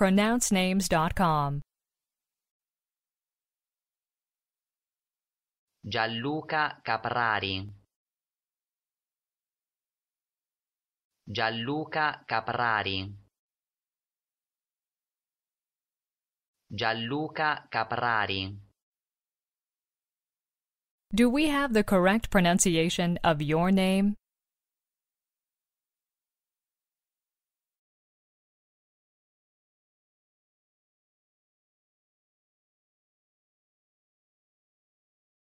pronouncenames.com. Gianluca Caprari Gianluca Caprari Gianluca Caprari Do we have the correct pronunciation of your name?